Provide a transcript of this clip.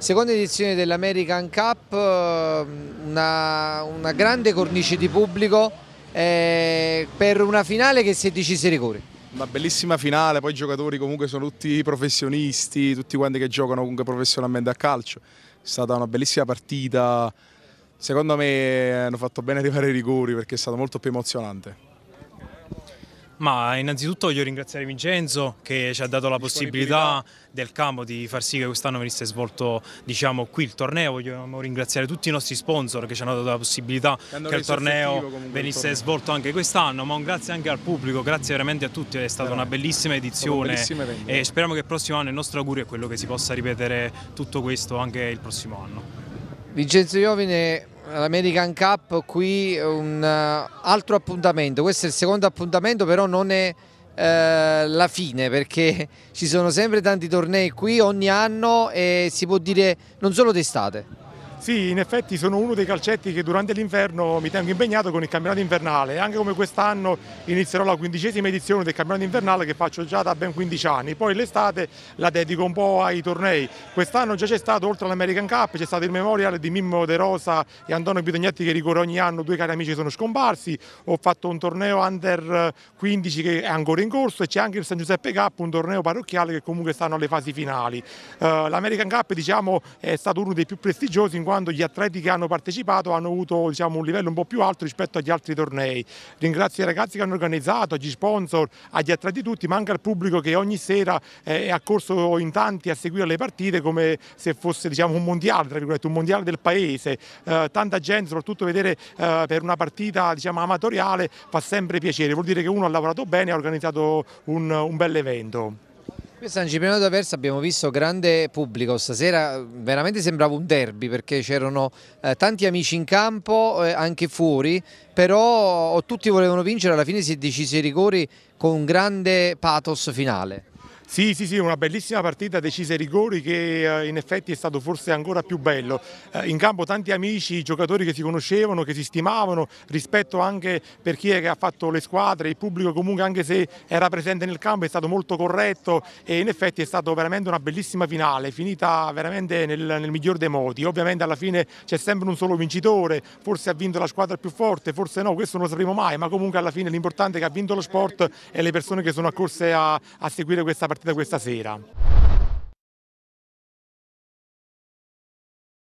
Seconda edizione dell'American Cup, ehm, una, una, grande cornice di pubblico eh, per una finale che si è decisa ai rigori. Una bellissima finale, poi i giocatori comunque sono tutti professionisti, tutti quanti che giocano comunque professionalmente a calcio. È stata una bellissima partita, secondo me hanno fatto bene arrivare ai rigori perché è stato molto più emozionante. Ma innanzitutto voglio ringraziare Vincenzo che ci ha dato la possibilità del campo di far sì che quest'anno venisse svolto diciamo, qui il torneo. Vogliamo ringraziare tutti i nostri sponsor che ci hanno dato la possibilità che, il torneo venisse torneo. svolto anche quest'anno, ma un grazie anche al pubblico, grazie veramente a tutti, è stata veramente. una bellissima edizione e speriamo che il prossimo anno il nostro augurio è quello che si possa ripetere tutto questo anche il prossimo anno. Vincenzo Iovine l'American Cup qui un eh, altro appuntamento, questo è il secondo appuntamento però non è eh, la fine perché ci sono sempre tanti tornei qui ogni anno e si può dire non solo d'estate. Sì, in effetti sono uno dei calcetti che durante l'inverno mi tengo impegnato con il campionato invernale. Anche come quest'anno inizierò la quindicesima edizione del campionato invernale che faccio già da ben 15 anni. Poi l'estate la dedico un po' ai tornei. Quest'anno già c'è stato, oltre all'American Cup, c'è stato il Memorial di Mimmo De Rosa e Antonio Bidognetti che ricorre ogni anno, due cari amici sono scomparsi. Ho fatto un torneo under 15 che è ancora in corso e c'è anche il San Giuseppe Cup, un torneo parrocchiale che comunque stanno alle fasi finali. Eh, L'American Cup diciamo, è stato uno dei più prestigiosi in quanto gli atleti che hanno partecipato hanno avuto diciamo, un livello un po' più alto rispetto agli altri tornei. Ringrazio i ragazzi che hanno organizzato, agli sponsor, agli atleti tutti, ma anche al pubblico che ogni sera eh, è accorso in tanti a seguire le partite come se fosse diciamo, un mondiale, tra virgolette, un mondiale del paese. Eh, tanta gente, soprattutto vedere eh, per una partita diciamo, amatoriale, fa sempre piacere, vuol dire che uno ha lavorato bene e ha organizzato un, un bel evento. Qui a San Cipriano da Versa abbiamo visto grande pubblico stasera, veramente sembrava un derby perché c'erano eh, tanti amici in campo, eh, anche fuori, però tutti volevano vincere, alla fine si è deciso i rigori con un grande pathos finale. Sì, sì, sì, una bellissima partita decisa ai rigori che eh, in effetti è stato forse ancora più bello. Eh, in campo tanti amici, giocatori che si conoscevano, che si stimavano, rispetto anche per chi è che ha fatto le squadre, il pubblico comunque anche se era presente nel campo è stato molto corretto e in effetti è stata veramente una bellissima finale, finita veramente nel, nel miglior dei modi. Ovviamente alla fine c'è sempre un solo vincitore, forse ha vinto la squadra più forte, forse no, questo non lo sapremo mai, ma comunque alla fine l'importante è che ha vinto lo sport e le persone che sono accorse a, a seguire questa partita partita questa sera.